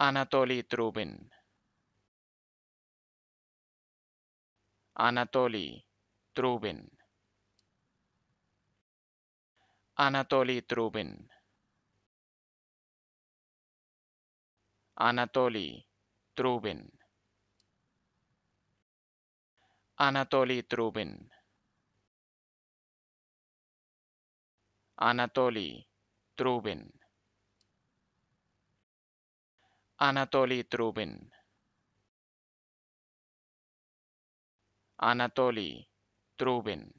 Anatoly Trubin. Anatoly Trubin. Anatoly Trubin. Anatoly Trubin. Anatoly Trubin. Anatoly Trubin. Anatoly Trubin. Anatoly Trubin